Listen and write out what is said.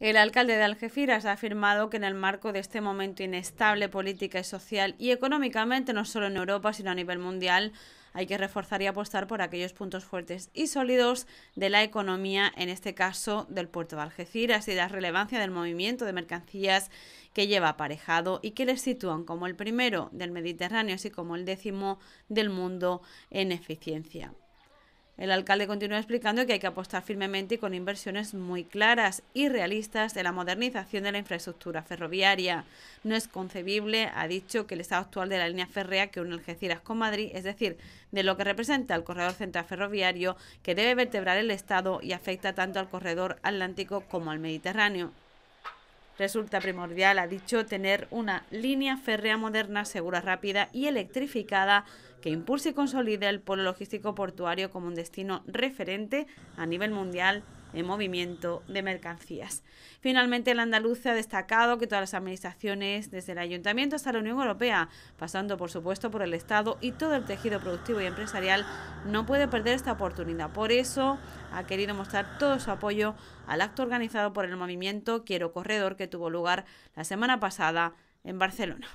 El alcalde de Algeciras ha afirmado que en el marco de este momento inestable política y social y económicamente, no solo en Europa, sino a nivel mundial, hay que reforzar y apostar por aquellos puntos fuertes y sólidos de la economía, en este caso del puerto de Algeciras, y la relevancia del movimiento de mercancías que lleva aparejado y que le sitúan como el primero del Mediterráneo, así como el décimo del mundo en eficiencia. El alcalde continúa explicando que hay que apostar firmemente y con inversiones muy claras y realistas de la modernización de la infraestructura ferroviaria. No es concebible, ha dicho, que el estado actual de la línea férrea que une Algeciras con Madrid, es decir, de lo que representa el corredor central ferroviario que debe vertebrar el Estado y afecta tanto al corredor atlántico como al Mediterráneo. Resulta primordial, ha dicho, tener una línea férrea moderna, segura, rápida y electrificada que impulse y consolide el polo logístico portuario como un destino referente a nivel mundial el movimiento de mercancías. Finalmente, el andaluz ha destacado que todas las administraciones, desde el ayuntamiento hasta la Unión Europea, pasando por supuesto por el Estado y todo el tejido productivo y empresarial, no puede perder esta oportunidad. Por eso ha querido mostrar todo su apoyo al acto organizado por el movimiento Quiero Corredor que tuvo lugar la semana pasada en Barcelona.